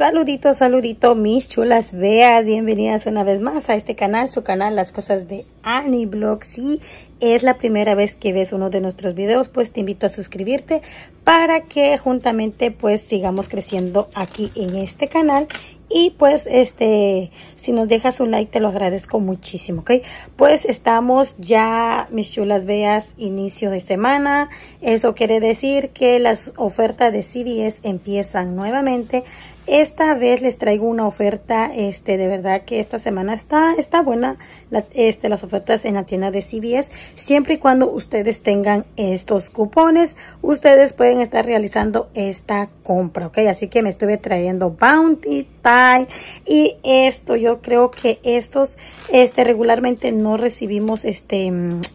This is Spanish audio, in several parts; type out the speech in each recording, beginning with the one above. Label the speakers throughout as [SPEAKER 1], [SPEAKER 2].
[SPEAKER 1] Saludito, saludito, mis chulas veas, bienvenidas una vez más a este canal, su canal Las Cosas de Annie Blog. Si es la primera vez que ves uno de nuestros videos, pues te invito a suscribirte para que juntamente pues sigamos creciendo aquí en este canal. Y pues este, si nos dejas un like te lo agradezco muchísimo, ¿ok? Pues estamos ya, mis chulas veas, inicio de semana. Eso quiere decir que las ofertas de CBS empiezan nuevamente esta vez les traigo una oferta, este, de verdad que esta semana está, está buena, este, las ofertas en la tienda de CVS. Siempre y cuando ustedes tengan estos cupones, ustedes pueden estar realizando esta compra, ¿ok? Así que me estuve trayendo Bounty, Tie y esto, yo creo que estos, este, regularmente no recibimos, este,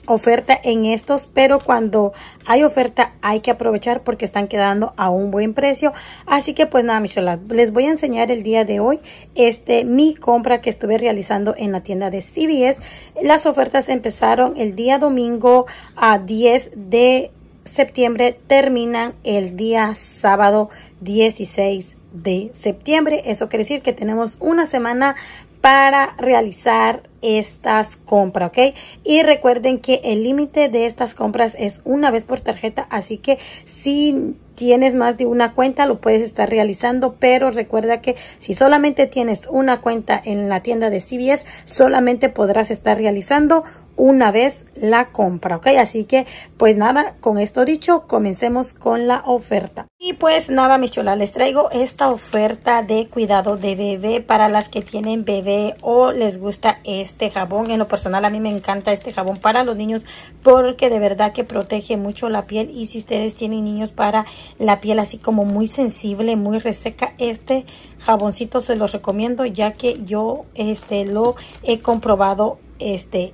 [SPEAKER 1] oferta en estos, pero cuando hay oferta hay que aprovechar porque están quedando a un buen precio. Así que pues nada, mis les les voy a enseñar el día de hoy este mi compra que estuve realizando en la tienda de CBS. Las ofertas empezaron el día domingo a 10 de septiembre, terminan el día sábado 16 de septiembre. Eso quiere decir que tenemos una semana para realizar estas compras, ¿ok? Y recuerden que el límite de estas compras es una vez por tarjeta, así que si tienes más de una cuenta, lo puedes estar realizando, pero recuerda que si solamente tienes una cuenta en la tienda de CBS, solamente podrás estar realizando una vez la compra, ¿ok? Así que, pues nada, con esto dicho, comencemos con la oferta. Y pues nada, mis cholas, les traigo esta oferta de cuidado de bebé para las que tienen bebé o les gusta este jabón. En lo personal, a mí me encanta este jabón para los niños porque de verdad que protege mucho la piel y si ustedes tienen niños para la piel así como muy sensible, muy reseca, este jaboncito se los recomiendo ya que yo este lo he comprobado este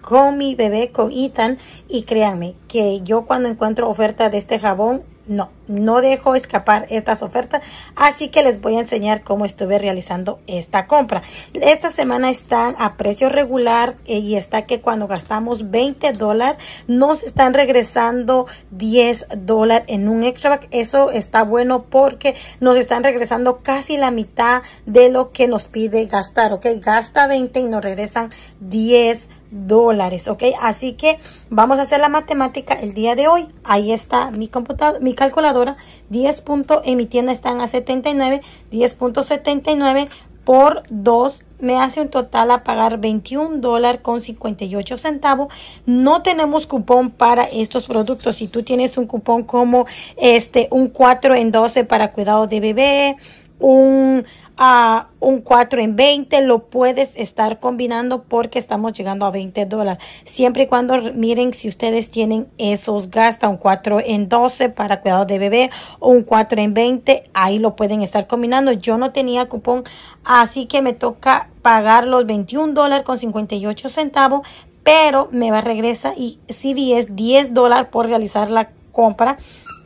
[SPEAKER 1] con mi bebé, con Ethan, y créanme que yo cuando encuentro oferta de este jabón, no, no dejo escapar estas ofertas, así que les voy a enseñar cómo estuve realizando esta compra. Esta semana están a precio regular eh, y está que cuando gastamos 20 dólares nos están regresando 10 dólares en un extra back. Eso está bueno porque nos están regresando casi la mitad de lo que nos pide gastar, ¿ok? Gasta 20 y nos regresan 10 dólares, ¿ok? Así que vamos a hacer la matemática el día de hoy. Ahí está mi computadora, mi calculadora. 10 puntos en mi tienda están a 79. 10.79 por 2 me hace un total a pagar 21 dólares con 58 centavos. No tenemos cupón para estos productos. Si tú tienes un cupón como este, un 4 en 12 para cuidado de bebé, un a un 4 en 20, lo puedes estar combinando porque estamos llegando a 20 dólares. Siempre y cuando miren si ustedes tienen esos gastos, un 4 en 12 para cuidado de bebé o un 4 en 20, ahí lo pueden estar combinando. Yo no tenía cupón, así que me toca pagar los 21 dólares con 58 centavos, pero me va a regresar y si es 10 dólares por realizar la compra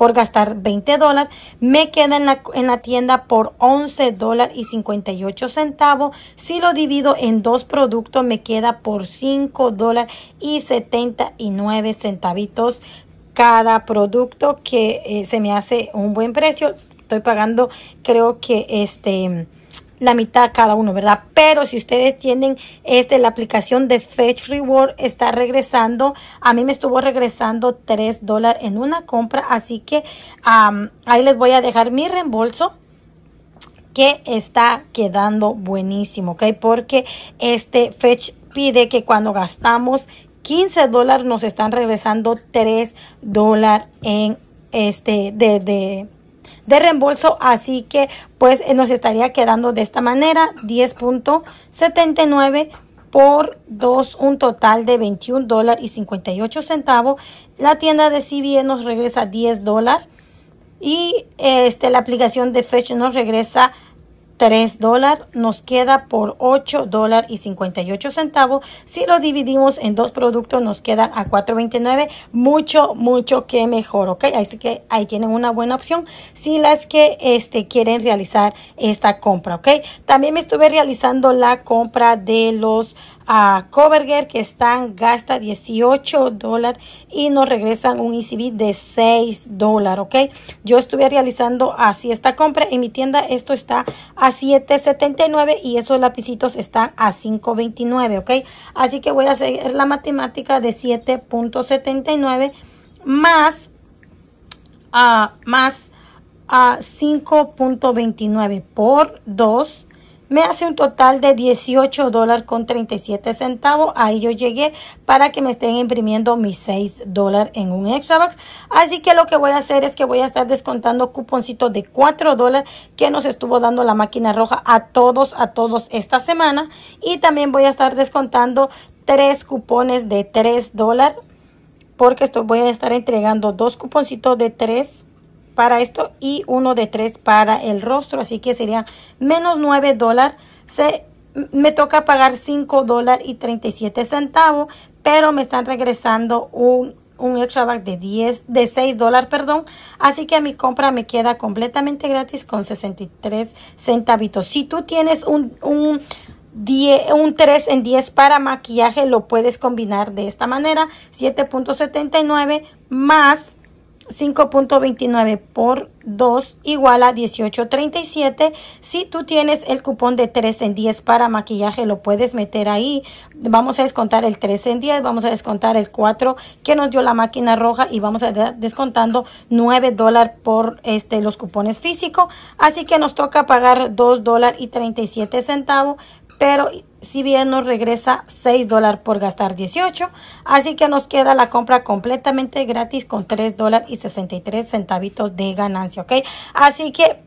[SPEAKER 1] por gastar 20 dólares, me queda en la, en la tienda por 11 dólares y 58 centavos. Si lo divido en dos productos, me queda por 5 dólares y 79 centavitos cada producto que eh, se me hace un buen precio. Estoy pagando, creo que este la mitad cada uno, ¿verdad? Pero si ustedes tienen este, la aplicación de Fetch Reward, está regresando. A mí me estuvo regresando 3 dólares en una compra, así que ahí les voy a dejar mi reembolso que está quedando buenísimo, ¿ok? Porque este Fetch pide que cuando gastamos 15 dólares nos están regresando 3 dólares en este de, de de reembolso. Así que pues nos estaría quedando de esta manera 10.79 por 2, un total de 21 dólares y 58 centavos. La tienda de bien nos regresa 10 dólares y este, la aplicación de Fetch nos regresa 3 dólares nos queda por 8 dólares y 58 centavos. Si lo dividimos en dos productos nos queda a 4.29. Mucho, mucho que mejor, ¿ok? Así que ahí tienen una buena opción si las que este, quieren realizar esta compra, ¿ok? También me estuve realizando la compra de los a Coverger que están gasta 18 dólares y nos regresan un icb e de 6 dólares, ¿ok? Yo estuve realizando así esta compra en mi tienda, esto está a 7.79 y esos lapicitos están a 5.29, ¿ok? Así que voy a hacer la matemática de 7.79 más, a ah, más a ah, 5.29 por 2 me hace un total de 18 con 37 centavos. Ahí yo llegué para que me estén imprimiendo mis 6 dólares en un extra box. Así que lo que voy a hacer es que voy a estar descontando cuponcitos de 4 dólares que nos estuvo dando la máquina roja a todos, a todos esta semana. Y también voy a estar descontando 3 cupones de 3 dólares porque esto voy a estar entregando dos cuponcitos de 3 para esto y uno de tres para el rostro. Así que sería menos 9 dólares. Me toca pagar 5 dólares y 37 centavos, pero me están regresando un, un extra bag de 10, de 6 dólares, perdón. Así que mi compra me queda completamente gratis con 63 centavitos. Si tú tienes un, 10, un 3 en 10 para maquillaje, lo puedes combinar de esta manera. 7.79 más 5.29 por 2 igual a 18.37. Si tú tienes el cupón de 3 en 10 para maquillaje, lo puedes meter ahí. Vamos a descontar el 3 en 10, vamos a descontar el 4 que nos dio la máquina roja y vamos a estar descontando 9 dólares por este, los cupones físicos. Así que nos toca pagar 2 dólares y 37 centavos, pero si bien nos regresa 6 por gastar 18, así que nos queda la compra completamente gratis con 3 dólares y 63 centavitos de ganancia, ¿ok? Así que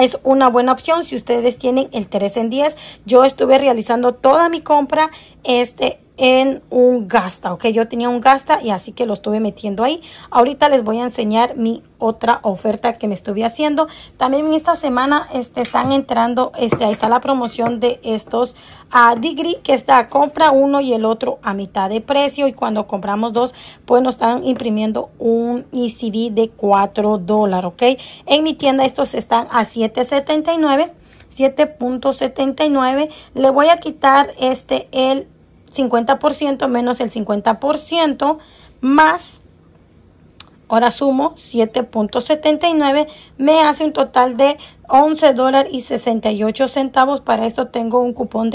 [SPEAKER 1] es una buena opción si ustedes tienen el 3 en 10. Yo estuve realizando toda mi compra este en un gasta, ok, yo tenía un gasta y así que lo estuve metiendo ahí. Ahorita les voy a enseñar mi otra oferta que me estuve haciendo. También esta semana este, están entrando, este, ahí está la promoción de estos a ah, Digri que está compra uno y el otro a mitad de precio. Y cuando compramos dos, pues nos están imprimiendo un ECD de 4 dólares, ¿ok? En mi tienda estos están a 7.79. 7.79 le voy a quitar este el 50% menos el 50% más, ahora sumo 7.79, me hace un total de 11 dólares y 68 centavos. Para esto tengo un cupón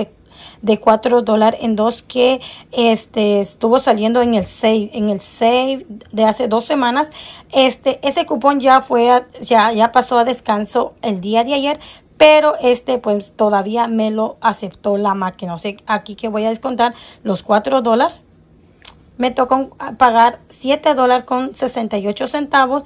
[SPEAKER 1] de 4 dólares en dos que este estuvo saliendo en el save en el save de hace dos semanas este ese cupón ya fue ya ya pasó a descanso el día de ayer pero este pues todavía me lo aceptó la máquina. O sea, aquí que voy a descontar los 4 dólares. Me tocó pagar 7 dólares con 68 centavos.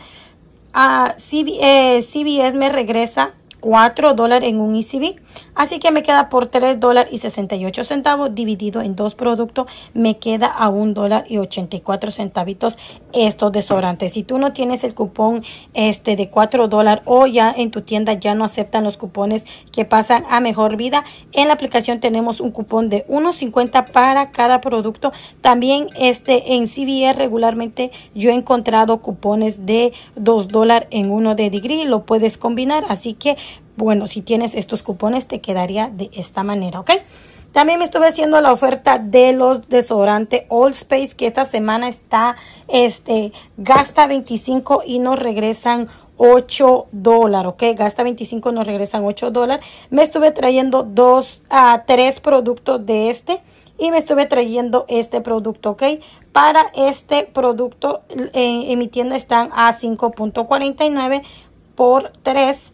[SPEAKER 1] Ah, CBS eh, me regresa 4 dólares en un ECB. Así que me queda por 3 dólares y 68 centavos dividido en dos productos. Me queda a 1 dólar y 84 centavitos estos desodorantes. Si tú no tienes el cupón este de 4 dólares o ya en tu tienda ya no aceptan los cupones que pasan a mejor vida, en la aplicación tenemos un cupón de 1.50 para cada producto. También este en CBS e regularmente yo he encontrado cupones de 2 dólares en uno de degree. Lo puedes combinar. Así que bueno, si tienes estos cupones te quedaría de esta manera, ¿ok? También me estuve haciendo la oferta de los desodorantes All Space, que esta semana está, este, gasta 25 y nos regresan 8 dólares, ¿ok? Gasta 25, nos regresan 8 dólares. Me estuve trayendo dos a ah, tres productos de este y me estuve trayendo este producto, ¿ok? Para este producto en, eh, en mi tienda están a 5.49 por 3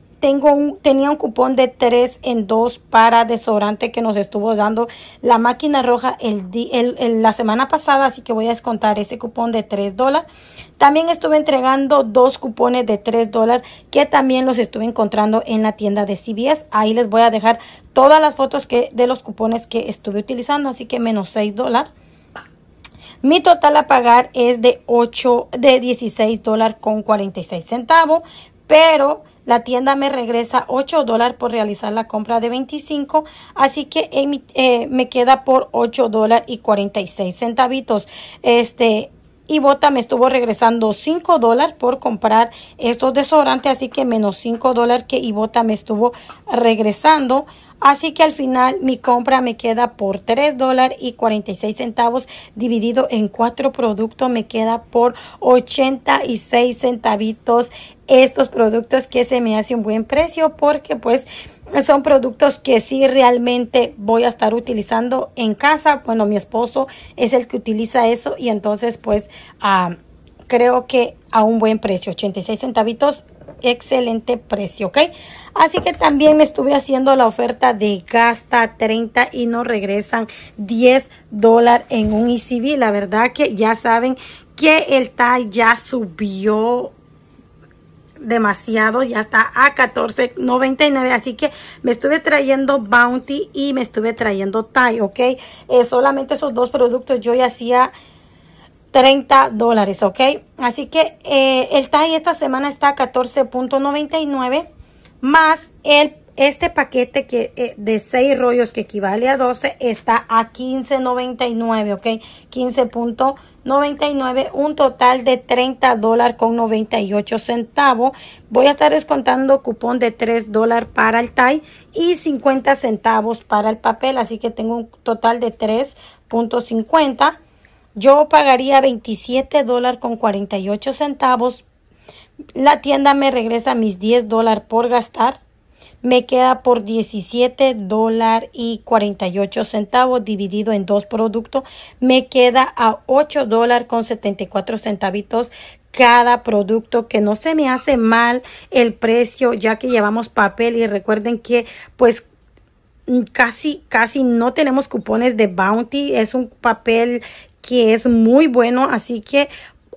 [SPEAKER 1] un, tenía un cupón de 3 en 2 para desodorante que nos estuvo dando la máquina roja el, la semana pasada, así que voy a descontar ese cupón de 3 dólares. También estuve entregando dos cupones de 3 dólares que también los estuve encontrando en la tienda de CBS. Ahí les voy a dejar todas las fotos que, de los cupones que estuve utilizando, así que menos 6 dólares. Mi total a pagar es de 8, de 16 dólares con 46 centavos, pero la tienda me regresa 8 dólares por realizar la compra de 25, así que eh, me queda por 8 dólares y 46 centavitos. Este, y me estuvo regresando 5 dólares por comprar estos desodorantes, así que menos 5 dólares que Ibota me estuvo regresando. Así que al final mi compra me queda por 3 y 46 centavos dividido en cuatro productos me queda por 86 centavitos estos productos que se me hace un buen precio porque pues son productos que sí realmente voy a estar utilizando en casa. Bueno, mi esposo es el que utiliza eso y entonces pues ah, creo que a un buen precio, 86 centavitos excelente precio, ¿ok? Así que también me estuve haciendo la oferta de gasta 30 y nos regresan 10 dólares en un ECB. La verdad que ya saben que el TAI ya subió demasiado, ya está a 14.99, así que me estuve trayendo Bounty y me estuve trayendo tai, ¿ok? Eh, solamente esos dos productos yo ya hacía 30 dólares, ¿ok? Así que eh, el TAI esta semana está a 14.99 más el, este paquete que, eh, de 6 rollos que equivale a 12 está a 15.99, ¿ok? 15.99, un total de 30 dólares con 98 centavos. Voy a estar descontando cupón de 3 dólares para el TAI y 50 centavos para el papel, así que tengo un total de 3.50 yo pagaría 27 dólares con 48 centavos. La tienda me regresa mis 10 dólares por gastar. Me queda por 17 dólares y 48 centavos dividido en dos productos. Me queda a 8 dólares con 74 centavitos cada producto que no se me hace mal el precio ya que llevamos papel y recuerden que pues casi casi no tenemos cupones de bounty es un papel que es muy bueno, así que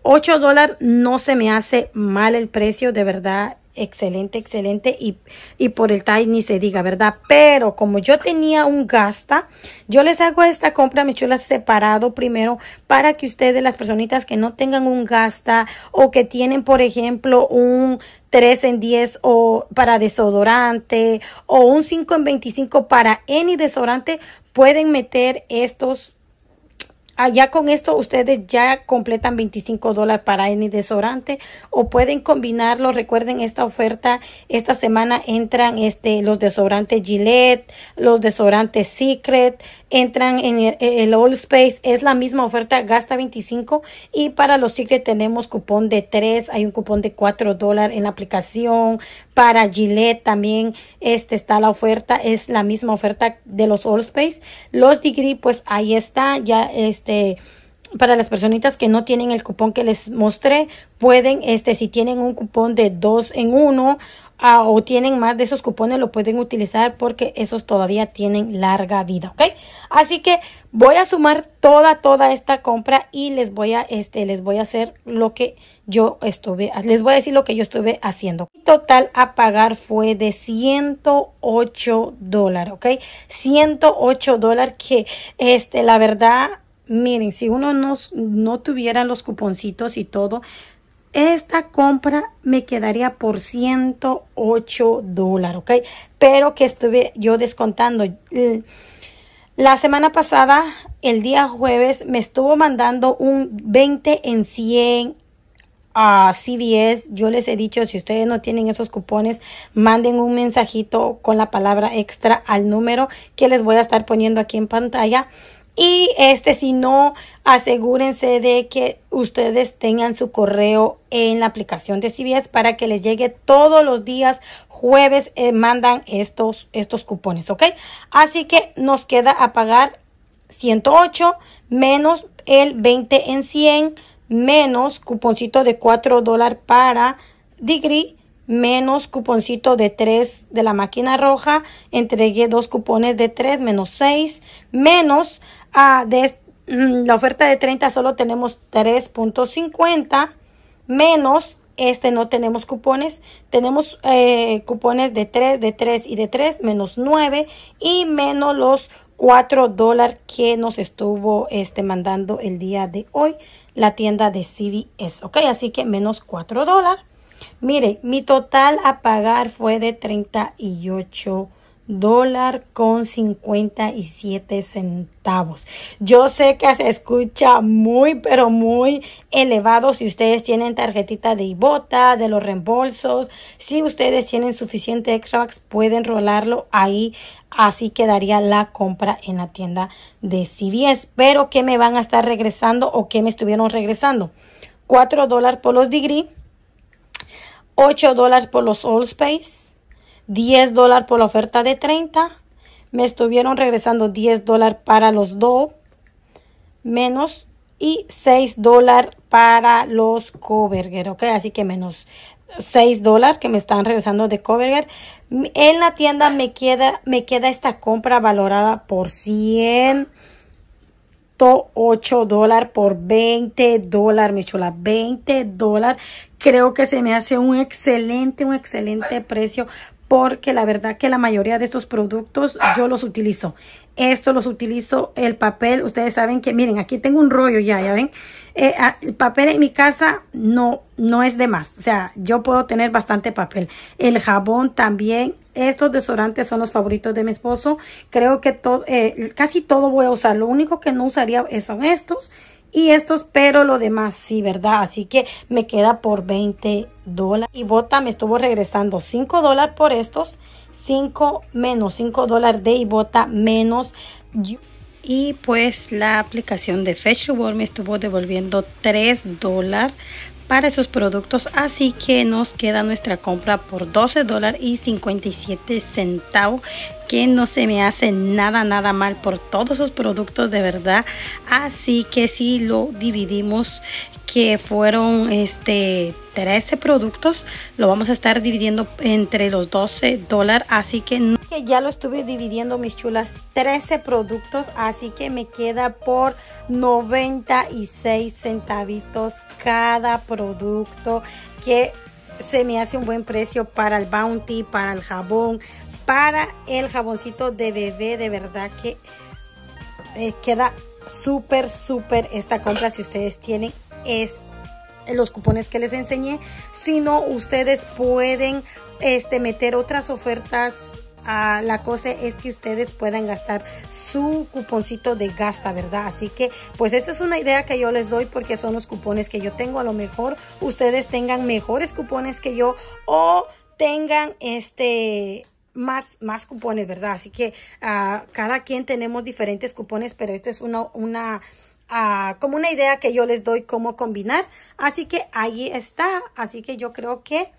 [SPEAKER 1] 8 dólares no se me hace mal el precio, de verdad, excelente, excelente, y, y por el tie ni se diga, ¿verdad? Pero como yo tenía un gasta, yo les hago esta compra, mis chulas, separado primero, para que ustedes, las personitas que no tengan un gasta, o que tienen, por ejemplo, un 3 en 10 o para desodorante, o un 5 en 25 para any desodorante, pueden meter estos Allá ah, con esto ustedes ya completan 25 dólares para any desodorante o pueden combinarlo. Recuerden esta oferta, esta semana entran este, los desodorantes Gillette, los desodorantes Secret, entran en eh, el, All Space, es la misma oferta, gasta 25 y para los Secret tenemos cupón de 3, hay un cupón de 4 dólares en la aplicación, para Gillette también este está la oferta, es la misma oferta de los All Space, los Degree pues ahí está, ya este para las personitas que no tienen el cupón que les mostré, pueden, este, si tienen un cupón de 2 en 1 Ah, o tienen más de esos cupones lo pueden utilizar porque esos todavía tienen larga vida, ¿ok? Así que voy a sumar toda, toda esta compra y les voy a, este, les voy a hacer lo que yo estuve, les voy a decir lo que yo estuve haciendo. Total a pagar fue de 108 dólares, ¿ok? 108 dólares que, este, la verdad, miren, si uno no, no tuviera los cuponcitos y todo, esta compra me quedaría por 108 dólares, ¿ok? Pero que estuve yo descontando. La semana pasada, el día jueves, me estuvo mandando un 20 en 100 a CBS. Yo les he dicho, si ustedes no tienen esos cupones, manden un mensajito con la palabra extra al número que les voy a estar poniendo aquí en pantalla y este, si no, asegúrense de que ustedes tengan su correo en la aplicación de CBS para que les llegue todos los días jueves eh, mandan estos, cupones, ¿ok? Así que nos queda a pagar 108 menos el 20 en 100 menos cuponcito de 4 dólares para Degree menos cuponcito de 3 de la máquina roja, entregué dos cupones de 3 menos 6, menos ah, de mm, la oferta de 30 solo tenemos 3.50 menos este no tenemos cupones. Tenemos eh, cupones de 3, de 3 y de 3, menos 9 y menos los 4 dólares que nos estuvo este, mandando el día de hoy la tienda de CVS. Ok, así que menos 4 dólares. Mire, mi total a pagar fue de 38 dólar con 57 centavos. Yo sé que se escucha muy, pero muy elevado si ustedes tienen tarjetita de Ibota, de los reembolsos. Si ustedes tienen suficiente extra, pueden rolarlo ahí. Así quedaría la compra en la tienda de CBS. Pero que me van a estar regresando o que me estuvieron regresando. 4 dólares por los degree, 8 dólares por los All Space. 10 por la oferta de 30. Me estuvieron regresando 10 dólares para los dos menos y 6 dólares para los Coverger, ok, así que menos 6 dólares que me están regresando de Coverger. En la tienda me queda, me queda esta compra valorada por 108 dólares por 20 dólares, chula, 20 dólares. Creo que se me hace un excelente, un excelente precio porque la verdad que la mayoría de estos productos yo los utilizo. Esto los utilizo, el papel, ustedes saben que, miren, aquí tengo un rollo ya, ya ven, el eh, ah, papel en mi casa no, no es de más. O sea, yo puedo tener bastante papel. El jabón también. Estos desodorantes son los favoritos de mi esposo. Creo que todo, eh, casi todo voy a usar. Lo único que no usaría son estos y estos, pero lo demás sí, ¿verdad? Así que me queda por 20 dólares. Y Bota me estuvo regresando 5 dólares por estos, 5 menos 5 dólares de Ibota menos y pues la aplicación de Fetchable me estuvo devolviendo 3 dólares para esos productos así que nos queda nuestra compra por 12 dólares y 57 centavos que no se me hace nada, nada mal por todos sus productos de verdad. Así que si lo dividimos, que fueron este 13 productos, lo vamos a estar dividiendo entre los 12 dólares. Así que, que ya lo estuve dividiendo, mis chulas, 13 productos. Así que me queda por 96 centavitos cada producto que se me hace un buen precio para el bounty, para el jabón, para el jaboncito de bebé. De verdad que eh, queda súper, súper esta compra si ustedes tienen es los cupones que les enseñé. Si no, ustedes pueden este, meter otras ofertas. a la cosa es que ustedes puedan gastar su cuponcito de gasta, ¿verdad? Así que, pues esta es una idea que yo les doy porque son los cupones que yo tengo. A lo mejor ustedes tengan mejores cupones que yo o tengan este más, más cupones, ¿verdad? Así que ah, cada quien tenemos diferentes cupones, pero esto es una, una ah, como una idea que yo les doy cómo combinar. Así que ahí está. Así que yo creo que...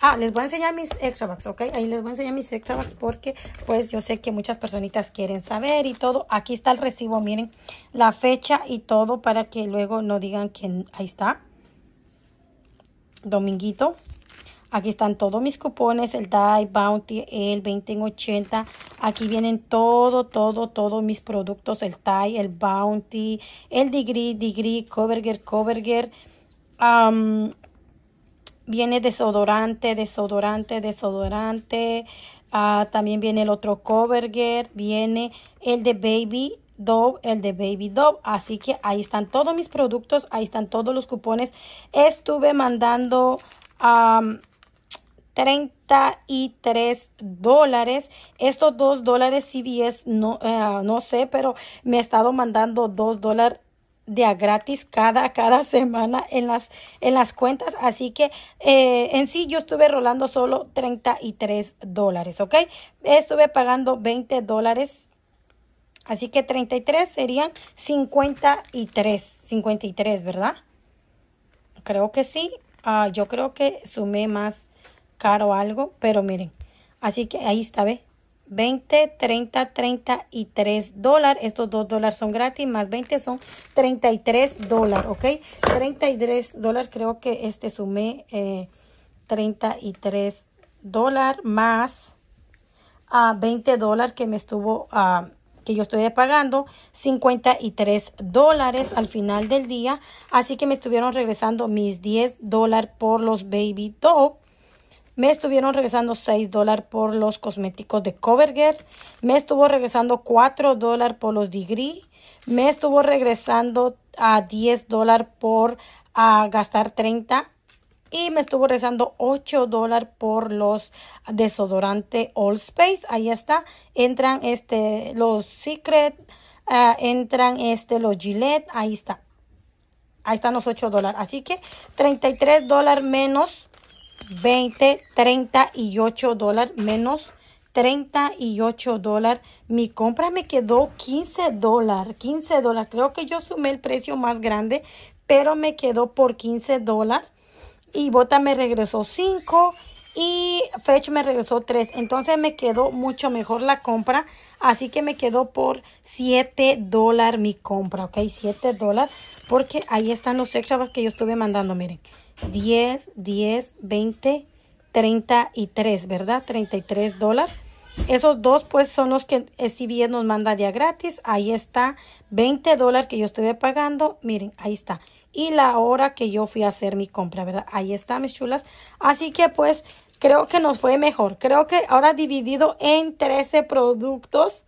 [SPEAKER 1] Ah, les voy a enseñar mis extra bucks, ¿ok? Ahí les voy a enseñar mis extra bucks porque, pues, yo sé que muchas personitas quieren saber y todo. Aquí está el recibo, miren, la fecha y todo para que luego no digan que ahí está. Dominguito. Aquí están todos mis cupones, el Die, Bounty, el 20 en 80. Aquí vienen todo, todo, todos mis productos, el tie, el Bounty, el Degree, Degree, Coverger, Coverger. viene desodorante, desodorante, desodorante. Ah, también viene el otro Coverger, viene el de Baby, Dove, el de Baby Dove. Así que ahí están todos mis productos, ahí están todos los cupones. Estuve mandando 33 dólares. Estos 2 dólares CBS, no, eh, no sé, pero me he estado mandando 2 dólares de a gratis cada, cada semana en las, en las cuentas. Así que eh, en sí yo estuve rolando solo 33 dólares, ¿ok? Estuve pagando 20 dólares. Así que 33 serían 53, 53, ¿verdad? Creo que sí. Ah, yo creo que sumé más o algo, pero miren, así que ahí está, ve. 20, 30, 33 dólares. Estos 2 dólares son gratis, más 20 son 33 dólares, ¿ok? 33 dólares, creo que este sumé 33 eh, dólares más a ah, 20 dólares que me estuvo, ah, que yo estoy pagando, 53 dólares al final del día. Así que me estuvieron regresando mis 10 dólares por los baby top me estuvieron regresando 6 dólares por los cosméticos de Covergirl, me estuvo regresando 4 dólares por los Degree, me estuvo regresando a 10 dólares por a gastar 30 y me estuvo regresando 8 dólares por los desodorante All Space. Ahí está. Entran este los Secret, eh, entran este los Gillette. Ahí está. Ahí están los 8 dólares. Así que 33 dólares menos 20, 38 dólares menos 38 dólares. Mi compra me quedó 15 dólares. 15 dólares. Creo que yo sumé el precio más grande, pero me quedó por 15 dólares. Y Bota me regresó 5 y Fetch me regresó 3. Entonces me quedó mucho mejor la compra. Así que me quedó por 7 dólares mi compra, ¿ok? 7 dólares. Porque ahí están los extras que yo estuve mandando, miren. 10, 10, 20, 33, ¿verdad? 33 dólares. Esos dos pues son los que bien nos manda ya gratis. Ahí está 20 dólares que yo estuve pagando. Miren, ahí está. Y la hora que yo fui a hacer mi compra, ¿verdad? Ahí está, mis chulas. Así que pues creo que nos fue mejor. Creo que ahora dividido en 13 productos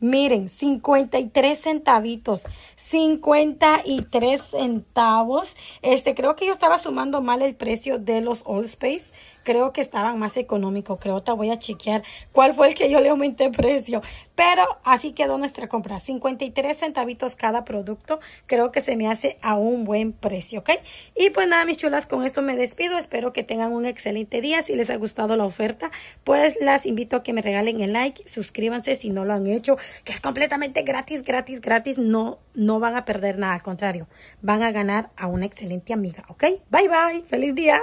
[SPEAKER 1] Miren, 53 centavitos, 53 centavos. Este, creo que yo estaba sumando mal el precio de los All Space creo que estaban más económicos, creo te voy a chequear cuál fue el que yo le aumenté precio, pero así quedó nuestra compra, 53 centavitos cada producto, creo que se me hace a un buen precio, ¿ok? Y pues nada, mis chulas, con esto me despido, espero que tengan un excelente día, si les ha gustado la oferta, pues las invito a que me regalen el like, suscríbanse si no lo han hecho, que es completamente gratis, gratis, gratis, no, no van a perder nada, al contrario, van a ganar a una excelente amiga, ¿ok? Bye, bye, feliz día.